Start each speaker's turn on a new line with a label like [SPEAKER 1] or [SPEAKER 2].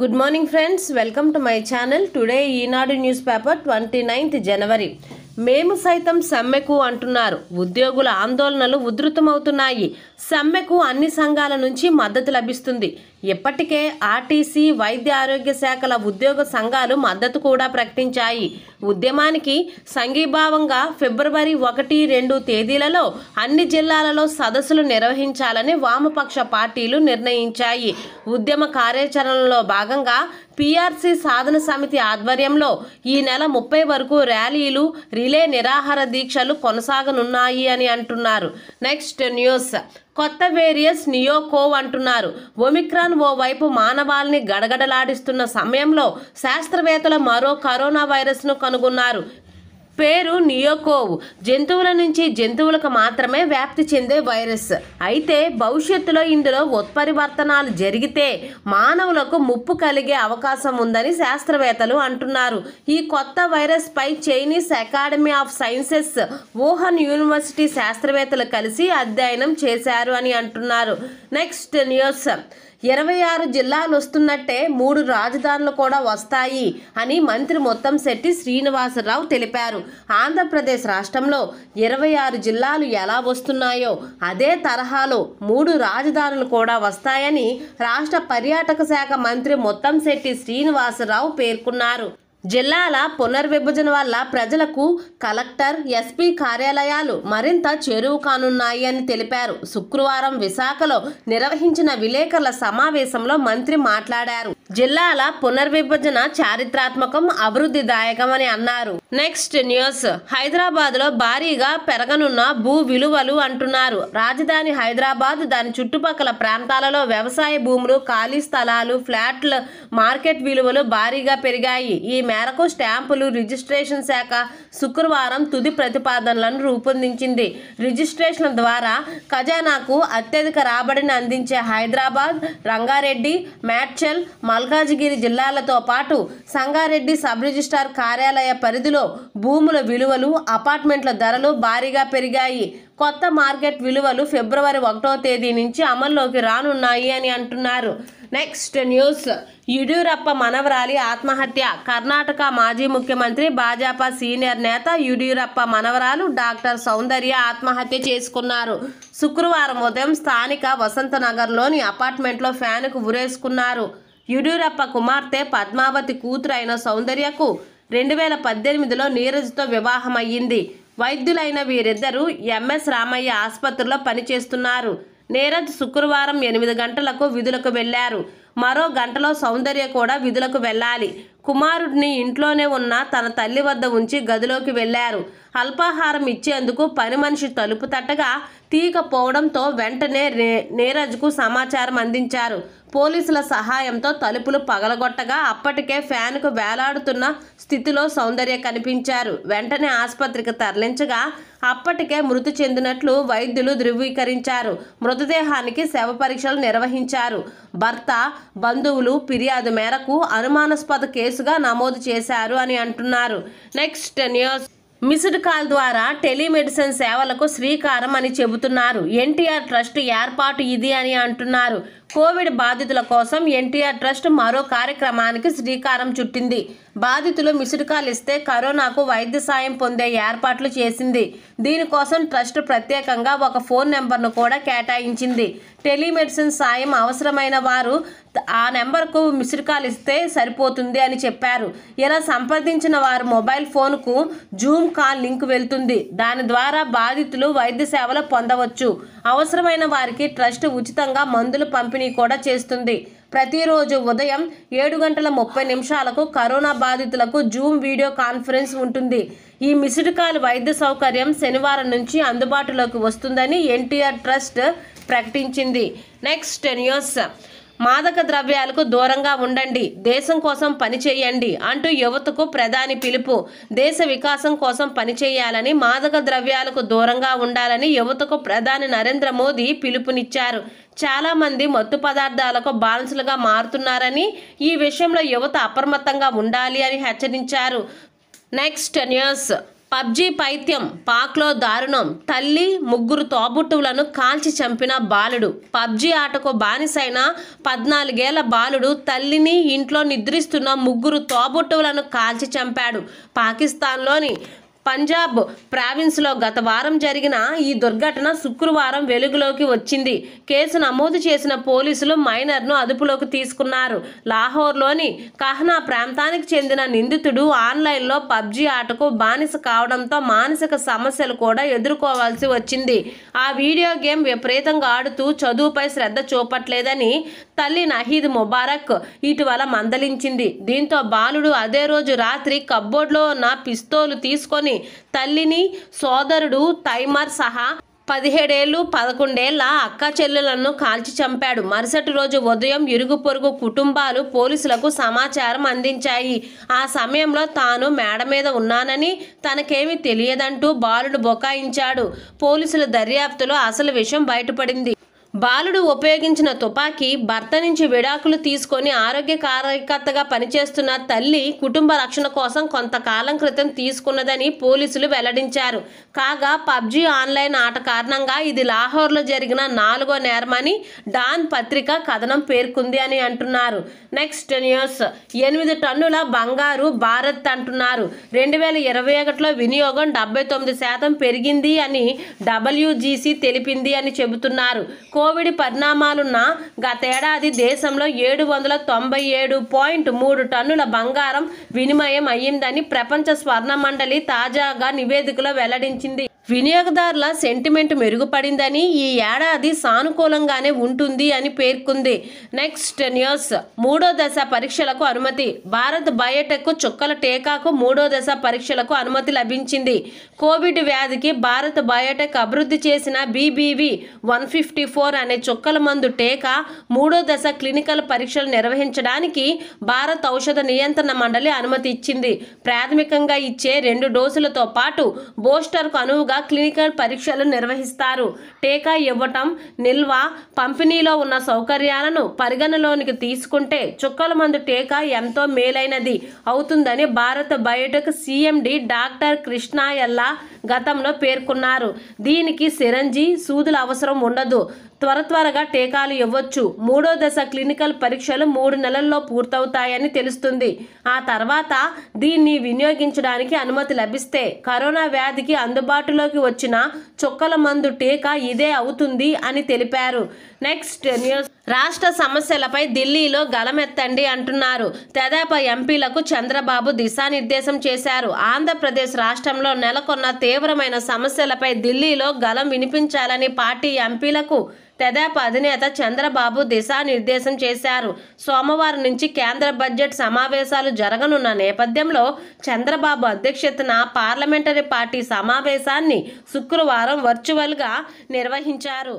[SPEAKER 1] good morning friends welcome to my channel today Eenadu news paper twenty ninth January మేము సైతం సమ్మెకు అంటున్నారు ఉద్యోగుల ఆందోళనలు ఉధృతమవుతున్నాయి సమ్మెకు అన్ని సంఘాల నుంచి మద్దతు లభిస్తుంది ఇప్పటికే ఆర్టీసీ వైద్య ఆరోగ్య శాఖల ఉద్యోగ సంఘాలు మద్దతు కూడా ప్రకటించాయి ఉద్యమానికి సంఘీభావంగా ఫిబ్రవరి ఒకటి రెండు తేదీలలో అన్ని జిల్లాలలో సదస్సులు నిర్వహించాలని వామపక్ష పార్టీలు నిర్ణయించాయి ఉద్యమ కార్యాచరణలో భాగంగా పీఆర్సీ సాధన సమితి ఆధ్వర్యంలో ఈ నెల ముప్పై వరకు ర్యాలీలు రిలే నిరాహార దీక్షలు కొనసాగనున్నాయి అని అంటున్నారు నెక్స్ట్ న్యూస్ కొత్త వేరియస్ నియోకోవ్ అంటున్నారు ఒమిక్రాన్ ఓవైపు మానవాల్ని గడగడలాడిస్తున్న సమయంలో శాస్త్రవేత్తలు మరో కరోనా వైరస్ను కనుగొన్నారు పేరు నియోకోవ్ జంతువుల నుంచి జంతువులకు మాత్రమే వ్యాప్తి చెందే వైరస్ అయితే భవిష్యత్తులో ఇందులో ఉత్పరివర్తనాలు జరిగితే మానవులకు ముప్పు కలిగే అవకాశం ఉందని శాస్త్రవేత్తలు అంటున్నారు ఈ కొత్త వైరస్ పై Chinese academy of sciences Wuhan university శాస్త్రవేత్తలు కలిసి అధ్యయనం చేశారు అని అంటున్నారు నెక్స్ట్ న్యూస్ ఇరవై ఆరు జిల్లాలు వస్తున్నట్టే మూడు రాజధానులు కూడా వస్తాయి అని మంత్రి మొత్తం శెట్టి శ్రీనివాసరావు తెలిపారు ఆంధ్రప్రదేశ్ రాష్ట్రంలో ఇరవై ఆరు జిల్లాలు ఎలా వస్తున్నాయో అదే తరహాలో మూడు రాజధానులు కూడా వస్తాయని రాష్ట్ర పర్యాటక శాఖ మంత్రి మొత్తం శెట్టి శ్రీనివాసరావు పేర్కొన్నారు జిల్లాల పునర్విభజన వల్ల ప్రజలకు కలెక్టర్ ఎస్పీ కార్యాలయాలు మరింత చేరువు కానున్నాయి అని తెలిపారు శుక్రవారం విశాఖలో నిర్వహించిన విలేకరుల సమావేశంలో మంత్రి మాట్లాడారు జిల్లాల పునర్విభజన చారిత్రాత్మకం అభివృద్ధిదాయకమని అన్నారు నెక్స్ట్ న్యూస్ హైదరాబాద్ లో భారీగా పెరగనున్న భూ విలువలు అంటున్నారు రాజధాని హైదరాబాద్ దాని చుట్టుపక్కల ప్రాంతాలలో వ్యవసాయ భూములు ఖాళీ స్థలాలు ఫ్లాట్ల మార్కెట్ విలువలు భారీగా పెరిగాయి ఈ మేరకు స్టాంపులు రిజిస్ట్రేషన్ శాఖ శుక్రవారం తుది ప్రతిపాదనలను రూపొందించింది రిజిస్ట్రేషన్ ద్వారా ఖజానాకు అత్యధిక రాబడిని అందించే హైదరాబాద్ రంగారెడ్డి మేడ్చల్ మల్కాజిగిరి జిల్లాలతో పాటు సంగారెడ్డి సబ్ రిజిస్ట్రార్ కార్యాలయ పరిధిలో భూముల విలువలు అపార్ట్మెంట్ల ధరలు భారీగా పెరిగాయి కొత్త మార్కెట్ విలువలు ఫిబ్రవరి ఒకటో తేదీ నుంచి అమల్లోకి రానున్నాయి అని అంటున్నారు నెక్స్ట్ న్యూస్ యడ్యూరప్ప మనవరాలి ఆత్మహత్య కర్ణాటక మాజీ ముఖ్యమంత్రి భాజపా సీనియర్ నేత యడ్యూరప్ప మనవరాలు డాక్టర్ సౌందర్య ఆత్మహత్య చేసుకున్నారు శుక్రవారం ఉదయం స్థానిక వసంతనగర్లోని అపార్ట్మెంట్లో ఫ్యాన్కు ఉరేసుకున్నారు యుడూరప్ప కుమార్తె పద్మావతి కూతురు అయిన సౌందర్యకు రెండు వేల పద్దెనిమిదిలో నీరజ్తో వివాహమయ్యింది వైద్యులైన వీరిద్దరూ ఎంఎస్ రామయ్య ఆసుపత్రిలో పనిచేస్తున్నారు నీరజ్ శుక్రవారం ఎనిమిది గంటలకు విధులకు వెళ్లారు మరో గంటలో సౌందర్య కూడా విధులకు వెళ్ళాలి కుమారుడిని ఇంట్లోనే ఉన్న తన తల్లి వద్ద ఉంచి గదిలోకి వెళ్లారు అల్పాహారం ఇచ్చేందుకు పని మనిషి తలుపు తట్టగా తీగపోవడంతో వెంటనే నీరజ్కు సమాచారం అందించారు పోలీసుల సహాయంతో తలుపులు పగలగొట్టగా అప్పటికే ఫ్యాన్కు వేలాడుతున్న స్థితిలో సౌందర్య కనిపించారు వెంటనే ఆసుపత్రికి తరలించగా అప్పటికే మృతి చెందినట్లు వైద్యులు ధృవీకరించారు మృతదేహానికి శవ పరీక్షలు నిర్వహించారు భర్త బంధువులు ఫిర్యాదు మేరకు అనుమానాస్పద కేసుగా నమోదు చేశారు అని అంటున్నారు నెక్స్ట్ న్యూస్ మిస్డ్ కాల్ ద్వారా టెలిమెడిసిన్ సేవలకు శ్రీకారం అని చెబుతున్నారు ఎన్టీఆర్ ట్రస్ట్ ఏర్పాటు ఇది అని అంటున్నారు కోవిడ్ బాధితుల కోసం ఎన్టీఆర్ ట్రస్ట్ మరో కార్యక్రమానికి శ్రీకారం చుట్టింది బాధితులు మిస్డ్ కాల్ ఇస్తే కరోనాకు వైద్య సాయం పొందే ఏర్పాట్లు చేసింది దీనికోసం ట్రస్ట్ ప్రత్యేకంగా ఒక ఫోన్ నెంబర్ను కూడా కేటాయించింది టెలిమెడిసిన్ సాయం అవసరమైన వారు ఆ నెంబర్కు మిస్డ్ కాల్ ఇస్తే సరిపోతుంది అని చెప్పారు ఇలా సంప్రదించిన వారు మొబైల్ ఫోన్కు జూమ్ కాల్ లింక్ వెళ్తుంది దాని ద్వారా బాధితులు వైద్య సేవలు పొందవచ్చు అవసరమైన వారికి ట్రస్ట్ ఉచితంగా మందులు పంపి పంపిణీ కూడా చేస్తుంది ప్రతిరోజు ఉదయం ఏడు గంటల ముప్పై నిమిషాలకు కరోనా బాధితులకు జూమ్ వీడియో కాన్ఫరెన్స్ ఉంటుంది ఈ మిస్డ్ కాల్ వైద్య సౌకర్యం శనివారం నుంచి అందుబాటులోకి వస్తుందని ఎన్టీఆర్ ట్రస్ట్ ప్రకటించింది నెక్స్ట్ న్యూస్ మాదక ద్రవ్యాలకు దూరంగా ఉండండి దేశం కోసం పనిచేయండి అంటూ యువతకు ప్రధాని పిలుపు దేశ వికాసం కోసం పనిచేయాలని మాదక ద్రవ్యాలకు దూరంగా ఉండాలని యువతకు ప్రధాని నరేంద్ర మోదీ పిలుపునిచ్చారు చాలామంది మత్తు పదార్థాలకు బాలన్స్లుగా మారుతున్నారని ఈ విషయంలో యువత అప్రమత్తంగా ఉండాలి అని హెచ్చరించారు నెక్స్ట్ న్యూస్ పబ్జీ పైత్యం పాక్లో దారుణం తల్లి ముగ్గురు తోబుట్టువులను కాల్చి చంపిన బాలుడు పబ్జీ ఆటకు బానిసైన పద్నాలుగేళ్ల బాలుడు తల్లిని ఇంట్లో నిద్రిస్తున్న ముగ్గురు తోబుట్టువులను కాల్చి చంపాడు పాకిస్తాన్లోని పంజాబ్ ప్రావిన్స్లో గత వారం జరిగిన ఈ దుర్ఘటన శుక్రవారం వెలుగులోకి వచ్చింది కేసు నమోదు చేసిన పోలీసులు మైనర్ను అదుపులోకి తీసుకున్నారు లాహోర్లోని కహ్నా ప్రాంతానికి చెందిన నిందితుడు ఆన్లైన్లో పబ్జి ఆటకు బానిస కావడంతో మానసిక సమస్యలు కూడా ఎదుర్కోవాల్సి వచ్చింది ఆ వీడియో గేమ్ విపరీతంగా ఆడుతూ చదువుపై శ్రద్ధ చూపట్లేదని తల్లి నహీద్ ముబారక్ ఇటీవల మందలించింది దీంతో బాలుడు అదే రోజు రాత్రి కబ్బోర్డ్లో ఉన్న పిస్తోలు తీసుకొని తల్లిని సోదరుడు తైమర్ సహా పదిహేడేళ్ళు పదకొండేళ్ల అక్క చెల్లెలను కాల్చి చంపాడు మరుసటి రోజు ఉదయం ఇరుగు పొరుగు కుటుంబాలు పోలీసులకు సమాచారం అందించాయి ఆ సమయంలో తాను మేడ మీద ఉన్నానని తనకేమీ తెలియదంటూ బాలుడు బొకాయించాడు పోలీసుల దర్యాప్తులో అసలు విషయం బయటపడింది బాలుడు ఉపయోగించిన తుపాకీ భర్త నుంచి విడాకులు తీసుకొని ఆరోగ్య కార్యకర్తగా పనిచేస్తున్న తల్లి కుటుంబ రక్షణ కోసం కొంతకాలం క్రితం తీసుకున్నదని పోలీసులు వెల్లడించారు కాగా పబ్జీ ఆన్లైన్ ఆట కారణంగా ఇది లాహోర్లో జరిగిన నాలుగో నేరమని డాన్ పత్రిక కథనం పేర్కొంది అని అంటున్నారు నెక్స్ట్ న్యూస్ ఎనిమిది టన్నుల బంగారు భారత్ అంటున్నారు రెండు వేల ఇరవై ఒకటిలో వినియోగం డెబ్బై తొమ్మిది శాతం పెరిగింది అని డబ్ల్యూజీసీ తెలిపింది అని చెబుతున్నారు కో కోవిడ్ పరిణామాలున్న గతేడాది దేశంలో ఏడు వందల తొంభై ఏడు పాయింట్ మూడు టన్నుల బంగారం వినిమయం అయ్యిందని ప్రపంచ స్వర్ణ మండలి తాజాగా నివేదికలో వెల్లడించింది వినియోగదారుల సెంటిమెంట్ మెరుగుపడిందని ఈ ఏడాది సానుకూలంగానే ఉంటుంది అని పేర్కొంది నెక్స్ట్ న్యూస్ మూడో దశ పరీక్షలకు అనుమతి భారత్ బయోటెక్ చుక్కల టీకాకు మూడో దశ పరీక్షలకు అనుమతి లభించింది కోవిడ్ వ్యాధికి భారత్ బయోటెక్ అభివృద్ధి చేసిన బీబీవి వన్ ఫిఫ్టీ ఫోర్ అనే చుక్కల మందు టీకా మూడో దశ క్లినికల్ పరీక్షలు నిర్వహించడానికి భారత్ ఔషధ నియంత్రణ మండలి అనుమతి ఇచ్చింది ప్రాథమికంగా ఇచ్చే రెండు డోసులతో పాటు బూస్టర్కు అనువుగా క్లినికల్ పరీక్షలు నిర్వహిస్తారు టీకా ఇవ్వటం నిల్వ పంపిణీలో ఉన్న సౌకర్యాలను పరిగణలోనికి తీసుకుంటే చుక్కల మందు టీకా ఎంతో మేలైనది అవుతుందని భారత బయోటెక్ సిఎండి డాక్టర్ కృష్ణాయల్లా గతంలో పేర్కొన్నారు దీనికి సిరంజీ సూదుల అవసరం ఉండదు త్వర త్వరగా టీకాలు ఇవ్వచ్చు మూడో దశ క్లినికల్ పరీక్షలు మూడు నెలల్లో పూర్తవుతాయని తెలుస్తుంది ఆ తర్వాత దీన్ని వినియోగించడానికి అనుమతి లభిస్తే కరోనా వ్యాధికి అందుబాటులోకి వచ్చిన చుక్కల మందు టీకా ఇదే అవుతుంది అని తెలిపారు నెక్స్ట్ న్యూస్ రాష్ట్ర సమస్యలపై ఢిల్లీలో గలమెత్తండి అంటున్నారు తెదేప ఎంపీలకు చంద్రబాబు దిశానిర్దేశం చేశారు ఆంధ్రప్రదేశ్ రాష్ట్రంలో నెలకొన్న తీవ్రమైన సమస్యలపై ఢిల్లీలో గలం వినిపించాలని పార్టీ ఎంపీలకు తెదేప అధినేత చంద్రబాబు దిశానిర్దేశం చేశారు సోమవారం నుంచి కేంద్ర బడ్జెట్ సమావేశాలు జరగనున్న నేపథ్యంలో చంద్రబాబు అధ్యక్షతన పార్లమెంటరీ పార్టీ సమావేశాన్ని శుక్రవారం వర్చువల్గా నిర్వహించారు